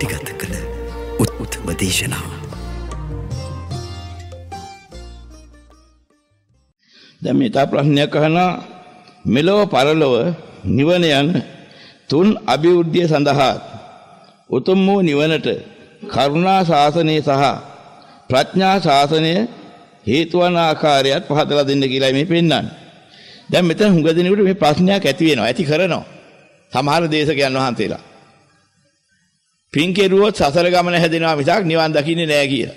දෘෂ්ටිගත කළ උත්උත්ම දේශනාව. දැන් මේ තා ප්‍රශ්නයක් අහනවා මෙලොව පරලොව නිවන යන තුන් අභිවෘද්ධිය සඳහා උතුම් වූ නිවනට කරුණා ශාසනය සහ ප්‍රඥා ශාසනය හේතු වන ආකාරයත් පහදලා දෙන්න කියලා මේ පෙන්වන්නේ. දැන් මෙතන හුඟ දෙනෙකුට මේ ප්‍රශ්නයක් ඇති වෙනවා. ඇති කරනවා. සමහර දේශකයන් වහන්සේලා. පින් කෙරුවොත් සසර ගමන හැදෙනවා මිසක් නිවන් දකින්නේ නෑ කියලා.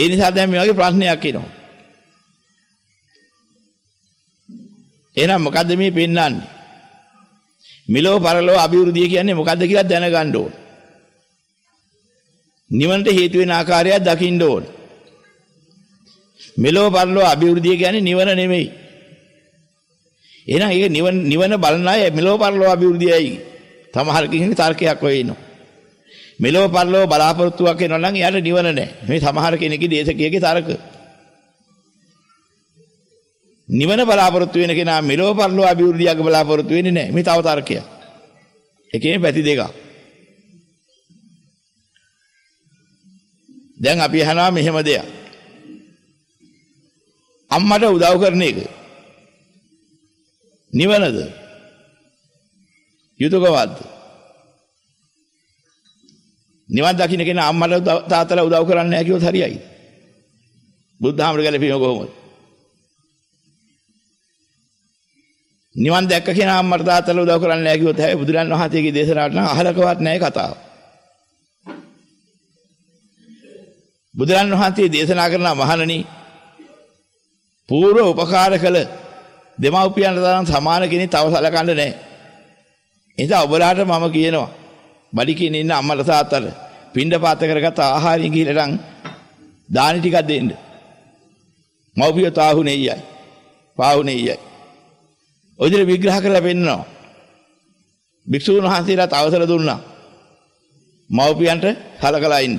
ඒ නිසා දැන් මේ වගේ ප්‍රශ්නයක් එනවා. එහෙනම් මොකද්ද මේ පෙන්වන්නේ? මිලෝ පරලෝ අභිවෘද්ධිය කියන්නේ මොකද්ද කියලා දැනගන්න ඕන. නිවනට හේතු වෙන ආකාරයක් දකින්න ඕන. මෙලෝ පරලෝ අභිවෘද්ධිය කියන්නේ නිවන නෙමෙයි. එහෙනම් ඒක නිවන නිවන බලන අය මෙලෝ පරලෝ අභිවෘද්ධියයි. සමහර කෙනෙක් තර්කයක් වෙ ඉනවා. මෙලෝ පරලෝ බලාපොරොත්තුවක් වෙනවා නම් එයාට නිවන නැහැ. මේ සමහර කෙනෙක්ගේ දේශකියගේ තර්ක. නිවන බලාපොරොත්තු වෙන කෙනා මෙලෝ පරලෝ අභිවෘද්ධියක් බලාපොරොත්තු වෙන්නේ නැහැ. මේ තව තර්කයක්. එකේ පැති දෙකක්. දැන් අපි අහනවා මෙහෙම දෙයක්. අම්මට උදව් කරන එක. නිවනද? යුතුයකවද්ද? නිවන් දකින්න කෙනා අම්මට තාත්තලා උදව් කරන්නේ නැහැ කිව්වොත් හරියයි. බුද්ධාමර ගැලපීම කොහොමද? නිවන් දැක්ක කෙනා අම්මට තාත්තලා උදව් කරන්නේ නැහැ කිව්වොත් හැබැයි බුදුරන් වහන්සේගේ දේශනාවට නම් අහලකවත් නැහැ කතාව. බුදුරන් වහන්සේ දේශනා කරන මහණනි పూర్ව උපකාර කළ දෙමව්පියන්ට තරම් සමාන කෙනෙක් තව සැලකන්නේ නැහැ. එදා ඔබලාට මම කියනවා බඩි කියන ඉන්න අම්මලා තාත්තට පින්ඩ පාත කරගත් ආහාරය ගිහිල්ලා නම් දානි ටිකක් දෙන්න. මව්පිය තාහුනේ ඊයයි. පාහුනේ ඊයයි. ඔදිර විග්‍රහ කරලා පෙන්නනවා. භික්ෂුන් වහන්සේලාට අවසර දුන්නා. මව්පියන්ට සලකලා ඉන්න.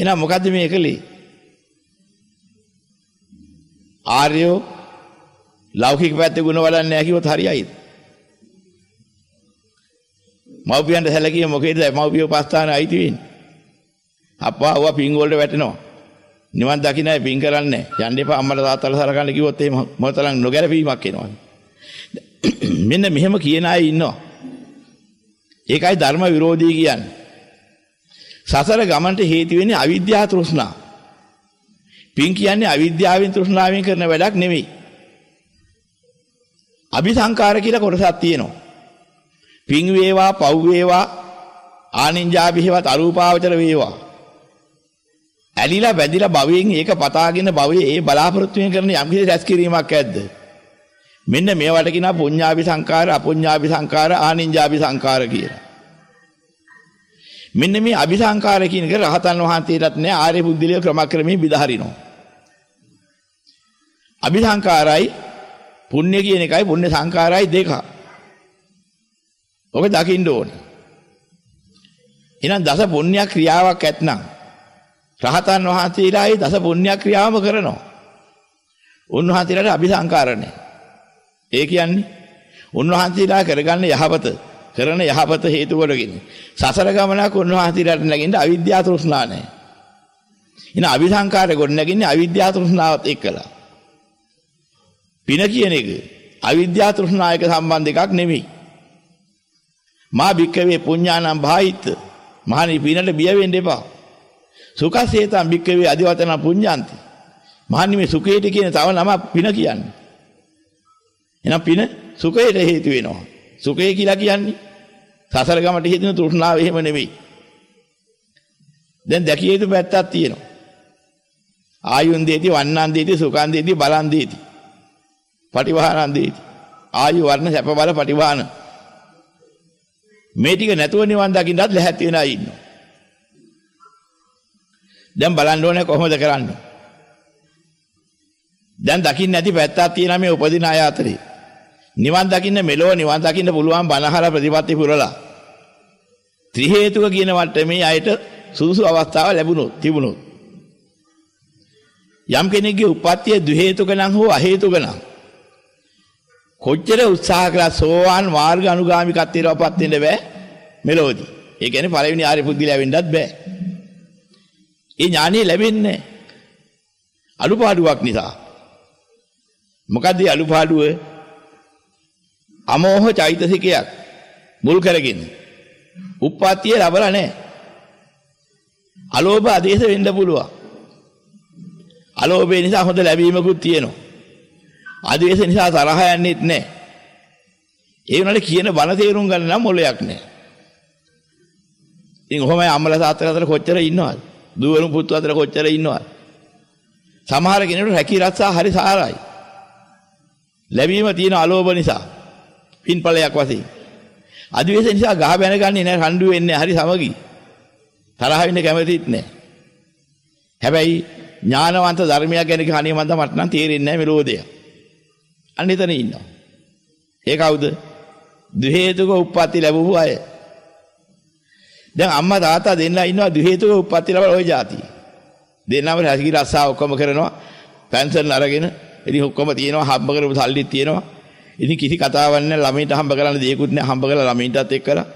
එහෙනම් මොකද්ද මේ කලේ? ආර්යෝ ලෞකික පැත්තේ ගුණ වඩන්නේ නැහැ කිව්වොත් හරියයිද? මව්පියන්ට සැලකිය මොකේද මව්පිය උපස්ථාන අයිති වෙන්නේ. අප්පා වුව පින් වලට වැටෙනවා. නිවන් දකින්න අය පින් කරන්නේ නැහැ. යන්න එපා අම්මලා තාත්තලා සලකන්න කිව්වොත් එහෙම මොකතරම් නොගැලපීමක් එනවා. මෙන්න මෙහෙම කියන අය ඉන්නවා. ඒකයි ධර්ම විරෝධී කියන්නේ. සසර ගමන්ට හේතු වෙන්නේ අවිද්‍යාව තෘෂ්ණා. පින් කියන්නේ අවිද්‍යාවෙන් තෘෂ්ණාවෙන් කරන වැඩක් නෙමෙයි. අபிසංකාර කියලා කොටසක් තියෙනවා. පිං වේවා පව් වේවා ආනින්ජාභිහෙවත් අරූපාවචර වේවා ඇලිලා වැදිලා භවයෙන් ඒක පතාගෙන භවයේ ඒ බලාපොරොත්තු වෙන කරන යම් කිසි රැස්කිරීමක් ඇද්ද මෙන්න මේවට කියනවා පුඤ්ඤාභි සංකාර අපුඤ්ඤාභි සංකාර ආනිඤ්ඤාභි සංකාර කියලා මෙන්න මේ අபிසංකාර කියන එක රහතන් වහන්සේටත් නෑ ආර්ය බුද්ධිලිය ක්‍රමක්‍රමයෙන් බෙදහරිනවා අபிසංකාරයි පුණ්‍ය කියන එකයි පුණ්‍ය සංකාරයි දෙකයි ඔක දකින්න ඕන. එහෙනම් දස පුණ්‍ය ක්‍රියාවක් ඇත්නම් රහතන් වහන්සේලා ඒ දස පුණ්‍ය ක්‍රියාවම කරනවා. උන්වහන්සේලාට අභිසංකාරණේ. ඒ කියන්නේ උන්වහන්සේලා කරගන්න යහපත කරන යහපත හේතු කොටගෙන සසර ගමනක් උන්වහන්සේලාට නැගින්න අවිද්‍යාව තෘෂ්ණා නැහැ. එන අවිසංකාරය ගොඩ නැගින්නේ අවිද්‍යාව තෘෂ්ණාවත් එක්කලා. පින කියන එක අවිද්‍යාව තෘෂ්ණා එක සම්බන්ධ එකක් නෙමෙයි. මා භික්කවේ පුඤ්ඤානම් භාහිත මහණි පිනට බිය වෙන්න එපා. සුඛසේතම් භික්කවේ අදිවතන පුඤ්ඤාන්ති. මහණි මේ සුඛයට කියන තව නමක් පින කියන්නේ. එහෙනම් පින සුඛයට හේතු වෙනවා. සුඛය කියලා කියන්නේ සසර ගමට හේතුන තෘෂ්ණාව එහෙම නෙමෙයි. දැන් දැකිය යුතු පැත්තක් තියෙනවා. ආයුන් දේති වන්නන් දේති සුඛන් දේති බලන් දේති. පටිවාහනන් දේති. ආයු වර්ණ සැප බල පටිවාහන මේ ටික නැතුව නිවන් දකින්නත් ලැහැත් වෙන අය ඉන්නවා. දැන් බලන්න ඕනේ කොහොමද කරන්න. දැන් දකින්න නැති පැත්තක් තියෙන මේ උපදින අය අතරේ. නිවන් දකින්න මෙලෝ නිවන් දකින්න පුළුවන් බණහල ප්‍රතිපatti පුරලා. ත්‍රි හේතුක කියන වට්ටමේ අයට සුසු අවස්ථාව ලැබුණොත් තිබුණොත්. යම් කෙනෙක්ගේ උපත්ය ද්වි හේතුක නම් හෝ අ හේතුක නම් කොච්චර උත්සාහ කළා සෝවාන් මාර්ග අනුගාමී කත්තිරවපත් වෙන්න බෑ මෙලොවදී. ඒ කියන්නේ පළවෙනි ආර්ය පුද්ගලයා වෙන්නත් බෑ. ඒ ඥානෙ ලැබෙන්නේ අලුපාඩුවක් නිසා. මොකද මේ අලුපාඩුව? අමෝහ චෛතසිකයක් මුල් කරගෙන. උප්පත්තිය ලැබලා නැහැ. අලෝභ ආදේශ වෙන්න පුළුවන්. අලෝභය නිසා හොඳ ලැබීමකුත් තියෙනවා. ආදේශ නිසා තරහ යන්නේත් නැහැ. ඒ වුණාට කියන බණ තේරුම් ගන්න නම් මොලයක් නැහැ. ඉතින් කොහොමයි අම්මලා තාත්තලා අතර කොච්චර ඉන්නවද? දූවරුන් පුතු අතර කොච්චර ඉන්නවද? සමහර කෙනෙකුට රැකී රක්ෂා හරි සාරයි. ලැබීම තියෙන අලෝභ නිසා පින්පලයක් වශයෙන්. අධිවේශ නිසා ගහ බැනගන්නේ නැහැ රණ්ඩු වෙන්නේ හරි සමගි. තරහ වෙන්න කැමතිත් නැහැ. හැබැයි ඥානවන්ත ධර්මයක් ගැන කහණිය මන්ද මට නම් තේරෙන්නේ නැහැ මෙලෝදේ. අන්න එතන ඉන්නවා. ඒ කවුද? දු හේතුක උප්පත්ති ලැබුවු අය. දැන් අම්මා තාත්තා දෙන්නා ඉන්නවා දු හේතුක උප්පත්ති ලැබලා ওই જાති. දෙන්නම රැසිකි රස්සා ඔක්කොම කරනවා. පැන්සල් අරගෙන ඉතින් ඔක්කොම තියෙනවා හම්බ කරපු සල්ලිත් තියෙනවා. ඉතින් කිසි කතාවක් නැහැ ළමයින්ට හම්බ කරන්න දෙයක්වත් නැහැ හම්බ කරලා ළමයින්ටත් එක්කලා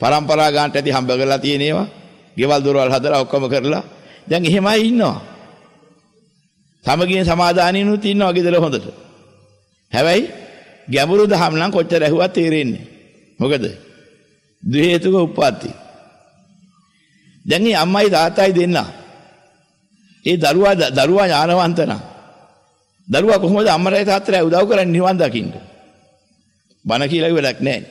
පරම්පරා ගන්නට ඇති හම්බ කරලා තියෙන ඒවා ගෙවල් දොරවල් හදලා ඔක්කොම කරලා දැන් එහෙමයි ඉන්නවා. සමගියෙන් සමාදානිනුත් ඉන්නවා ගෙදර හොඳට. හැබැයි ගැඹුරු දහම් නම් කොච්චර ඇහුවත් තේරෙන්නේ. මොකද? ද්වේතුක උප්පත්ති. දැන් මේ අම්මයි තාත්තයි දෙන්න. ඒ දරුවා දරුවා ඥානවන්ත නම්. දරුවා කොහොමද අම්මරයි තාත්තට උදව් කරන්නේ නිවන් දකින්න? බන කියලා වැඩක් නැහැ.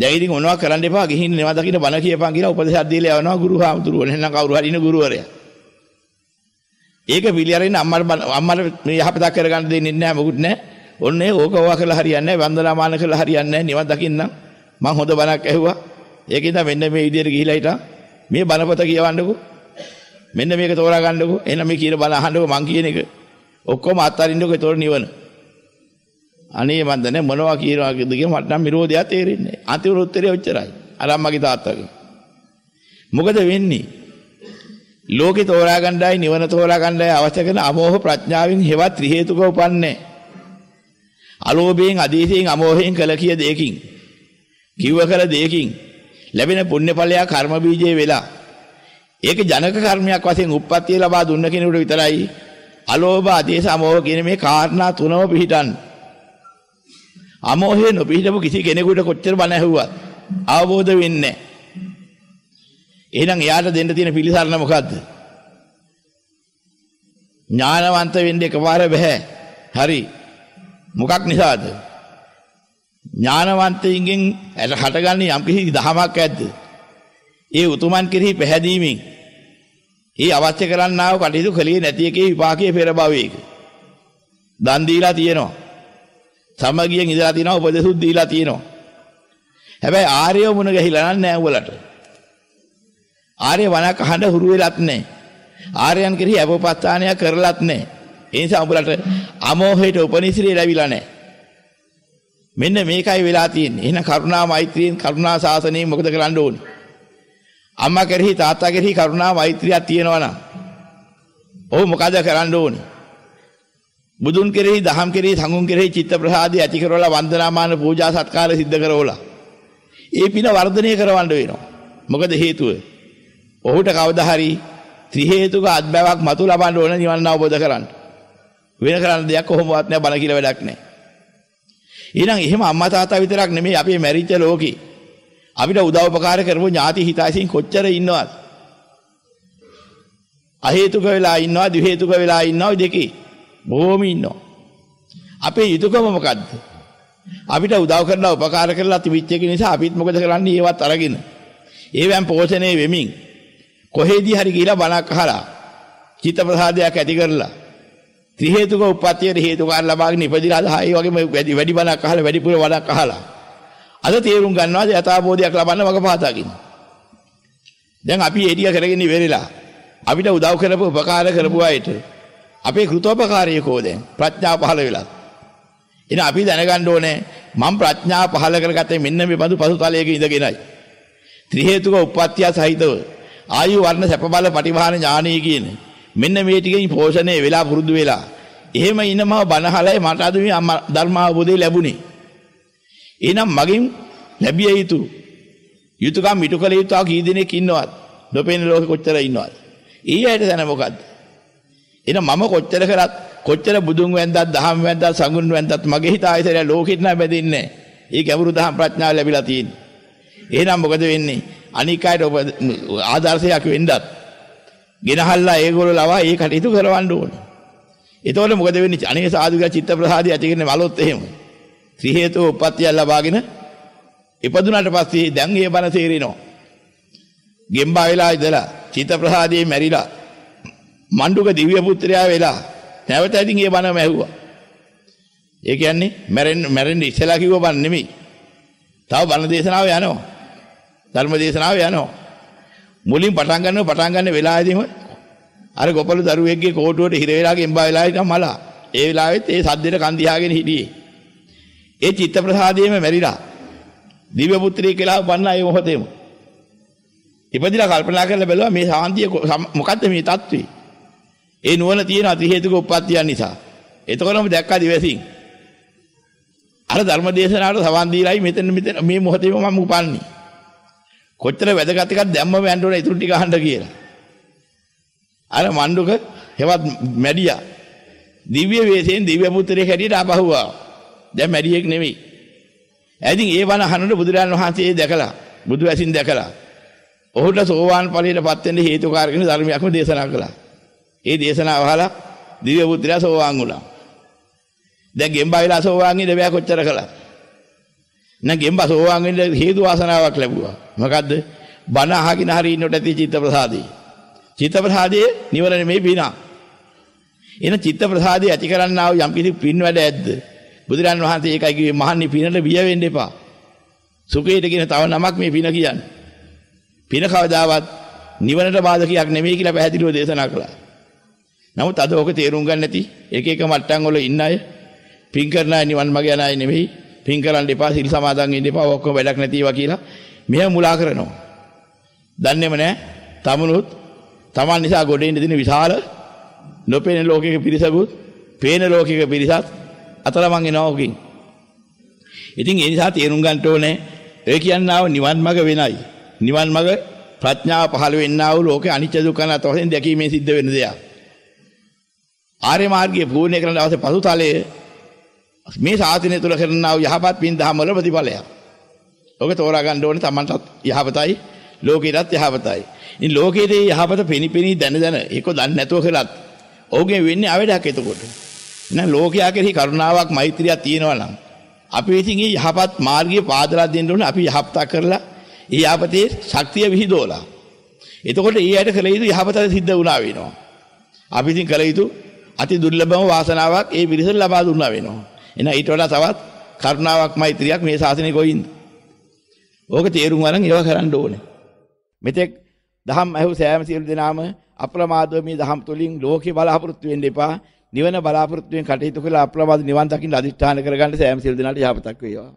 දැන් ඉතින් මොනවා කරන්න එපා ගිහින් නිවන් දකින්න බන කියපන් කියලා උපදේශයක් දීලා යවනවා ගුරු හාමුදුරුවෝ. එහෙනම් කවුරු හරි ඉන්න ගුරුවරයා. ඒක පිළියරින් අම්මට අම්මට මේ යහපතක් කරගන්න දෙන්නේ නැහැ මොකුත් නැහැ. ඔන්නේ ඕක ඕවා කරලා හරියන්නේ නැහැ. වන්දනාමාන කරලා හරියන්නේ නැහැ. නිවන් දකින්නම් මං හොඳ බණක් ඇහුවා. ඒකින්ද මෙන්න මේ විදියට ගිහිලා හිටා. මේ බණපත කියවන්නකෝ. මෙන්න මේක තෝරා ගන්නකෝ. එහෙනම් මේ කියන බණ අහන්නකෝ මං කියන එක. ඔක්කොම අත්හරින්නකෝ ඒතොර නිවන. අනේ මන්ද නැහැ මොනවා කියනවාද කියන මට නම් විරෝධය තේරෙන්නේ. අන්තිම උත්තරය ඔච්චරයි. අර අම්මගේ තාත්තගේ. මොකද වෙන්නේ? ලෝකේ තෝරා ගණ්ඩායි නිවන තෝරා ගණ්ඩායි අවශ්‍ය කරන අමෝහ ප්‍රඥාවෙන් හෙවත් ත්‍රි හේතුක උපන්නේ. අලෝභයෙන් අදීසයෙන් අමෝහයෙන් කළ කිය දෙයකින් කිව්ව කළ දෙයකින් ලැබෙන පුණ්‍ය ඵලයා කර්ම බීජේ වෙලා ඒක ජනක කර්මයක් වශයෙන් උප්පත්තිය ලබා දුන්න කෙනෙකුට විතරයි අලෝභ අධේස අමෝහ කියන මේ කාරණා තුනම පිළිටන් අමෝහේ නොපිළිටපු කිසි කෙනෙකුට කොච්චර බණ ඇහුවත් අවබෝධ වෙන්නේ නැහැ එහෙනම් එයාට දෙන්න තියෙන පිළිසරණ මොකද්ද? ඥානවන්ත වෙන්න එකපාර බෑ. හරි. මොකක් නිසාද? ඥානවන්තයින්ගෙන් හටගන්නේ යම්කිසි දහමක් ඇද්ද? ඒ උතුමන් කෙරෙහි පැහැදීමෙන් ඒ අවශ්‍ය කරන්නා වූ කටයුතු කලියේ නැති එකේ විපාකයේ පෙර භවයේක. දන් දීලා තියෙනවා. සමගියෙන් ඉඳලා තියෙනවා උපදෙසුත් දීලා තියෙනවා. හැබැයි ආර්යව මුණ ගැහිලා නෑ උවලට. ආර්ය වණක් අහඬ හුරු වෙලත් නැහැ. ආර්යයන් කෙරෙහි අපපත්තානය කරලත් නැහැ. ඒ නිසා උඹලට අමෝහයට උපනිශ්‍රේ ලැබිලා නැහැ. මෙන්න මේකයි වෙලා තියෙන්නේ. එහෙනම් කරුණා මෛත්‍රියෙන් කරුණා ශාසනයෙන් මොකද කරන්න ඕනේ? අම්මා කෙරෙහි තාත්තා කෙරෙහි කරුණා මෛත්‍රියක් තියෙනවා නම් ඔව් මොකද කරන්න ඕනේ? බුදුන් කෙරෙහි දහම් කෙරෙහි සංඝුන් කෙරෙහි චිත්ත ප්‍රසාදය ඇති කරවලා වන්දනාමාන පූජා සත්කාර සිද්ධ කරවලා ඒ පින වර්ධනය කරවන්න වෙනවා. මොකද හේතුව? ඔහුට කවදා හරි ත්‍රි හේතුක අත්බැවක් මතු ලබන්න ඕන නිවන් අවබෝධ කරන්න. වෙන කරන්න දෙයක් කොහොමවත් නෑ බන කියලා වැඩක් නෑ. ඊළඟ එහෙම අම්මා තාත්තා විතරක් නෙමෙයි අපේ මැරිච්ච ලෝකේ අපිට උදව් උපකාර කරපු ඥාති හිතයිසින් කොච්චර ඉන්නවද? අ හේතුක වෙලා ඉන්නවා, දි හේතුක වෙලා ඉන්නවා දෙකේ. බොහොම ඉන්නවා. අපේ යුතුයකම මොකද්ද? අපිට උදව් කරලා උපකාර කරලා තිබිච්ච එක නිසා අපිත් මොකද කරන්නේ? ඒවත් අරගෙන. ඒවෙන් පෝෂණය වෙමින් කොහෙදී හරි ගිහිලා බණක් අහලා චිත්ත ප්‍රසාදයක් ඇති කරලා ත්‍රි හේතුක උප්පත්තියට හේතුකාර ලබාගෙන ඉපදිලා අද හයි වගේම වැඩි වැඩි බණක් අහලා වැඩි පුර වඩක් අහලා අද තේරුම් ගන්නවාද යථාබෝධයක් ලබන්න වග පහදා ගන්න. දැන් අපි එඩිය කරගෙන ඉවරලා අපිට උදව් කරපු උපකාර කරපු අයට අපේ කෘතෝපකාරය කෝ දැන් ප්‍රඥා පහළ වෙලා. එන අපි දැනගන්න ඕනේ මම ප්‍රඥා පහළ කරගත්තේ මෙන්න මේ බඳු පසුතලයක ඉඳගෙනයි. ත්‍රි හේතුක උප්පත්තිය සහිතව ආයු වර්ණ සැප බල පටිභාන ඥානී කියන මෙන්න මේ ටිකෙන් පෝෂණය වෙලා පුරුදු වෙලා එහෙම ඉන්නම බනහලයි මට අද මේ ධර්මාවබෝධය ලැබුණේ එහෙනම් මගෙන් ලැබිය යුතු යුතුයකම් ඉටු කළ යුතු කී දෙනෙක් ඉන්නවද නොපෙනෙන ලෝකෙ කොච්චර ඉන්නවද ඊයට දැන මොකද්ද එහෙනම් මම කොච්චර කරත් කොච්චර බුදුන් වැන්දත් දහම් වැන්දත් සංගුණ වැන්දත් මගේ හිත ආයතනය ලෝකෙට නෑ බැඳෙන්නේ ඒ ගැඹුරු දහම් ප්‍රඥාව ලැබිලා තියෙන්නේ එහෙනම් මොකද වෙන්නේ අනික් අයට ඔබ ආදර්ශයක් වෙන්නත් ගෙනහල්ලා ඒගොල්ලෝ ලවා ඒ කටයුතු කරවන්න ඕන. එතකොට මොකද වෙන්නේ? අනේ සාදු කියලා චිත්ත ප්‍රසාදය ඇති කරන වලොත් එහෙම. ත්‍රි හේතු උප්පත්තිය ලබාගෙන ඉපදුනාට පස්සේ දැන් ඒ බණ තේරෙනවා. ගෙම්බා වෙලා ඉඳලා චිත්ත ප්‍රසාදයේ මැරිලා මණ්ඩුක දිව්‍ය පුත්‍රයා වෙලා නැවත ඉතින් ඒ බණම ඇහුවා. ඒ කියන්නේ මැරෙන්න මැරෙන්න ඉස්සලා කිව්ව බණ නෙමෙයි. තව බණ දේශනාව යනවා. ධර්ම දේශනාව යනවා. මුලින් පටන් ගන්නව පටන් ගන්න වෙලාවෙදීම අර ගොපළු දරුවෙක්ගේ කෝටුවට හිර වෙලා ගෙම්බා වෙලා ඉතින් මලා. ඒ වෙලාවෙත් ඒ සද්දෙට කන් දිහාගෙන හිටියේ. ඒ චිත්ත ප්‍රසාදයේම මැරිලා. දිව්‍ය පුත්‍රය කියලා වන්න ඒ මොහොතේම. ඉපදිලා කල්පනා කරලා බැලුවා මේ සාන්තිය මොකද්ද මේ தત્ත්වය? ඒ නුවණ තියෙන අති හේතුක උප්පත්තියන් නිසා. එතකොටම දැක්කා දිවසින්. අර ධර්මදේශනාවට සවන් දීලායි මෙතන මෙතන මේ මොහොතේම මම උපන්නේ. කොච්චර වැදගත් එකක් දැම්ම වෙන්න ඕන ඉතුරු ටික අහන්න කියලා. අර මණ්ඩුක හෙවත් මැඩියා. දිව්‍ය වේසයෙන් දිව්‍ය පුත්‍රයෙක් හැටියට ආපහුවා. දැන් මැඩියෙක් නෙමෙයි. ඇයිදින් ඒ වණ අහනට බුදුරජාණන් වහන්සේ දැකලා බුදු ඇසින් දැකලා ඔහුට සෝවාන් ඵලයටපත් වෙන්න හේතුකාරකෙන ධර්මයක්ම දේශනා කළා. ඒ දේශනාව අහලා දිව්‍ය පුත්‍රයා සෝවාන් වුණා. දැන් ගෙම්බාවිලා සෝවාන් ඉඳ බෑ කොච්චර කළා. නැන් ගෙම්බා සෝවාන් වෙන්න හේතු වාසනාවක් ලැබුවා. මොකද්ද? බණ අහගෙන හරි ඉන්නකොට ඇති චිත්ත ප්‍රසාදේ. චිත්ත ප්‍රසාදයේ නිවන නෙමෙයි පිනා. එන චිත්ත ප්‍රසාදේ ඇති කරන්නා වූ යම් කිසි පින් වැඩ ඇද්ද? බුදුරන් වහන්සේ ඒකයි කිව්වේ මහන්නේ පිනට බිය වෙන්න එපා. සුඛයට කියන තව නමක් මේ පින කියන්නේ. පින කවදාවත් නිවනට බාධකයක් නෙමෙයි කියලා පැහැදිලිව දේශනා කළා. නමුත් අද ඕක තේරුම් ගන්න නැති එක එක මට්ටම් වල ඉන්න අය පින් කරන අය නිවන් මඟ යන අය නෙමෙයි පින් කරන්න එපා සිල් සමාදන් වෙන්න එපා ඔක්කොම වැඩක් නැතිවා කියලා මෙහෙම මුලා කරනවා. දන්නේම නැහැ. තමනුත් තමන් නිසා ගොඩෙන්න දෙන විශාල නොපෙනෙන ලෝකයක පිරිසකුත් පේන ලෝකයක පිරිසත් අතරමං එනවා උකින්. ඉතින් ඒ නිසා තේරුම් ගන්න ඕනේ ඒ කියන්නාව නිවන් මඟ වෙනයි. නිවන් මඟ ප්‍රඥාව පහළ වෙන්නා වූ ලෝකේ අනිත්‍ය දුක්ඛ අනාත්ම වශයෙන් දැකීමෙන් සිද්ධ වෙන දෙයක්. ආර්ය මාර්ගයේ පූර්ණේ කරන දවසේ පසුතලයේ මේ සාසනය තුල කරනා වූ යහපත් පින් දහම් වල ප්‍රතිඵලයක්. ඔක තෝරා ගන්න ඕනේ Tamanටත් යහපතයි ලෝකෙටත් යහපතයි. ඉතින් ලෝකයේ යහපත පිනිපිනි දැන දැන ඒක දන්නේ නැතුව කළත් ඔහුගේ වෙන්නේ අවඩක් එතකොට. එහෙනම් ලෝකයා කෙරෙහි කරුණාවක් මෛත්‍රියක් තියෙනවා නම් අපි ඉතින් මේ යහපත් මාර්ගයේ පාදලා දෙන්න ඕනේ අපි යහපත කරලා ඒ යහපතේ ශක්තිය විහිදුවලා. එතකොට ඒ ඇයට කළ යුතු යහපත සිද්ධ වුණා වෙනවා. අපි ඉතින් කළ යුතු අති දුර්ලභම වාසනාවක් ඒ පිරිසට ලබා දුන්නා වෙනවා. එහෙනම් ඊට වඩා තවත් කරුණාවක් මෛත්‍රියක් මේ ශාසනයේ කොයින්ද? ඕක තේරුම් ගන්න ඒවා කරන්න ඕනේ. මෙතෙක් දහම් ඇහු සෑම සියලු දෙනාම අප්‍රමාදව මේ දහම් තුලින් ලෝකේ බලාපොරොත්තු වෙන්න එපා. නිවන බලාපොරොත්තු වෙන කටයුතු කළ අප්‍රමාද නිවන් දකින්න අදිෂ්ඨාන කරගන්න සෑම සියලු දෙනාට යහපතක් වේවා.